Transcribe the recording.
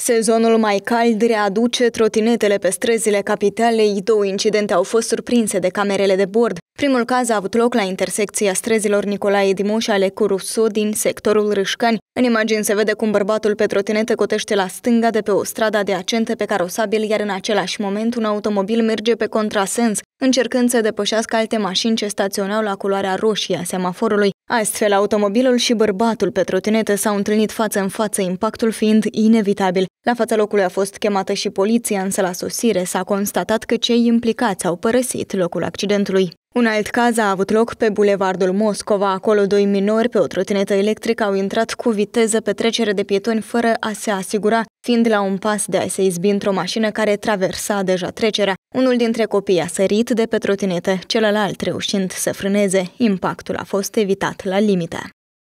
Sezonul mai cald readuce trotinetele pe străzile capitalei. Două incidente au fost surprinse de camerele de bord. Primul caz a avut loc la intersecția străzilor Nicolae Dimoș ale cu din sectorul Râșcani. În imagini se vede cum bărbatul pe trotinetă cotește la stânga de pe o stradă adiacentă pe carosabil, iar în același moment un automobil merge pe contrasens, încercând să depășească alte mașini ce staționau la culoarea roșie a semaforului. Astfel, automobilul și bărbatul pe trotinetă s-au întâlnit față în față, impactul fiind inevitabil. La fața locului a fost chemată și poliția, însă la sosire s-a constatat că cei implicați au părăsit locul accidentului. Un alt caz a avut loc pe bulevardul Moscova. Acolo doi minori pe o trotinetă electrică au intrat cu viteză pe trecere de pietoni fără a se asigura, fiind la un pas de a se izbi într-o mașină care traversa deja trecerea. Unul dintre copii a sărit de pe trotinetă, celălalt reușind să frâneze. Impactul a fost evitat la limită.